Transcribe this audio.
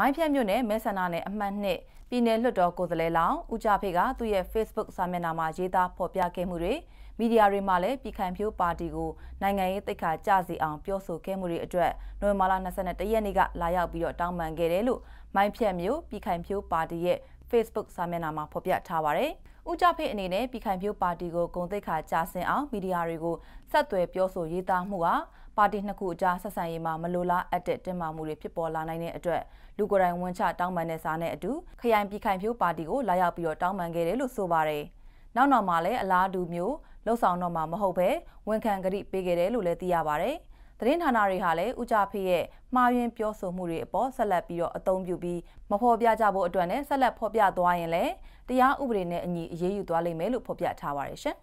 မိုင်းဖြတ်မြို့နယ်မဲဆန္ဒနယ်အမှတ်နှစ်ပြည်နယ်လွှတ်တော်ကိုယ်စားလှယ်လောင်ဦးကြဖေကသူ့ရဲ့ Facebook စာမျက်နှာမှာရေးသားဖော်ပြခဲ့မှုတွေမီဒီယာတွေမှာလည်းပြည်ခိုင်ဖြိုးပါတီကိုနိုင်ငံရေးတိတ်ခါကြစီအောင်ပြောဆိုခဲ့မှုတွေအတွက်နိုဝင်ဘာလ22ရက်နေ့ကလာရောက်ပြီးတော့တောင်းပန်ခဲ့တယ်လို့မိုင်းဖြတ်မြို့ပြည်ခိုင်ဖြိုးပါတီရဲ့ Facebook စာမျက်နှာမှာဖော်ပြထားပါတယ်။ဦးကြဖေအနေနဲ့ပြည်ခိုင်ဖြိုးပါတီကိုဂုံတိတ်ခါကြဆင်အောင်မီဒီယာတွေကိုဆက်သွယ်ပြောဆိုရေးသားမှုဟာပါတီနှစ်ခုအကြားဆက်ဆံရေးမှာမလိုလားအပ်တဲ့တင်မာမှုတွေဖြစ်ပေါ်လာနိုင်တဲ့အတွက်လူကိုယ်တိုင်ဝန်ချတောင်းပန်တဲ့စာနဲ့အတူခရိုင်ပြည်ခိုင်ဖြိုးပါတီကိုလာရောက်ပြီးတော့တောင်းပန်ခဲ့တယ်လို့ဆိုပါတယ်။နောက်နောက်မှာလည်းအလားတူမျိုးလှုပ်ဆောင်တော့မှာမဟုတ်ပဲဝန်ခံကတိပေးခဲ့တယ်လို့လည်းသိရပါတယ်။သတင်းဌာနတွေဟာလည်းဦးကြဖေးရဲ့မှားယွင်းပြောဆိုမှုတွေအပေါ်ဆက်လက်ပြီးတော့အသုံးပြုပြီးမဖော်ပြကြဖို့အတွက်နဲ့ဆက်လက်ဖော်ပြသွားရင်လည်းတရားဥပဒေနဲ့အညီအရေးယူသွားလိမ့်မယ်လို့ဖော်ပြထားပါတယ်ရှင်။